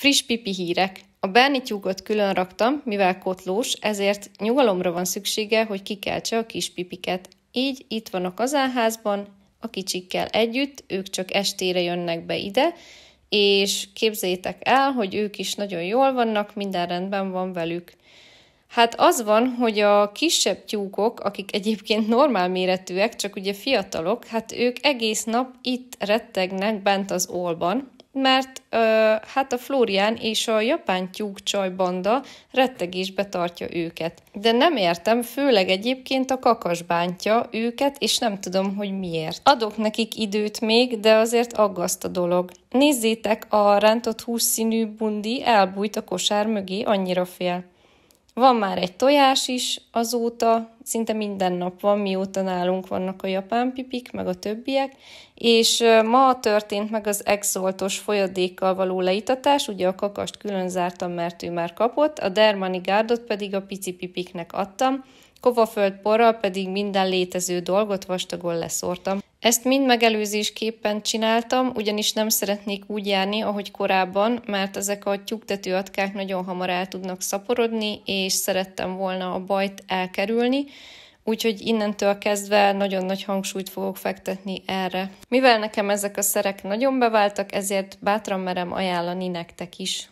Friss pipi hírek. A Berni tyúkot külön raktam, mivel kotlós, ezért nyugalomra van szüksége, hogy kikeltse a kis pipiket. Így itt van a kazánházban, a kicsikkel együtt, ők csak estére jönnek be ide, és képzétek el, hogy ők is nagyon jól vannak, minden rendben van velük. Hát az van, hogy a kisebb tyúkok, akik egyébként normál méretűek, csak ugye fiatalok, hát ők egész nap itt rettegnek bent az olban, mert ö, hát a Florian és a japán tyúkcsaj banda rettegésbe tartja őket. De nem értem, főleg egyébként a kakas bántja őket, és nem tudom, hogy miért. Adok nekik időt még, de azért aggaszt a dolog. Nézzétek, a rántott húszszínű bundi elbújt a kosár mögé, annyira fél. Van már egy tojás is azóta, szinte minden nap van, mióta nálunk vannak a japán pipik, meg a többiek, és ma történt meg az exoltos folyadékkal való leitatás, ugye a kakast külön zártam, mert ő már kapott, a dermani gárdot pedig a pici pipiknek adtam, kovaföld porral pedig minden létező dolgot vastagon leszórtam. Ezt mind megelőzésképpen csináltam, ugyanis nem szeretnék úgy járni, ahogy korábban, mert ezek a tyúktető atkák nagyon hamar el tudnak szaporodni, és szerettem volna a bajt elkerülni, úgyhogy innentől kezdve nagyon nagy hangsúlyt fogok fektetni erre. Mivel nekem ezek a szerek nagyon beváltak, ezért bátran merem ajánlani nektek is.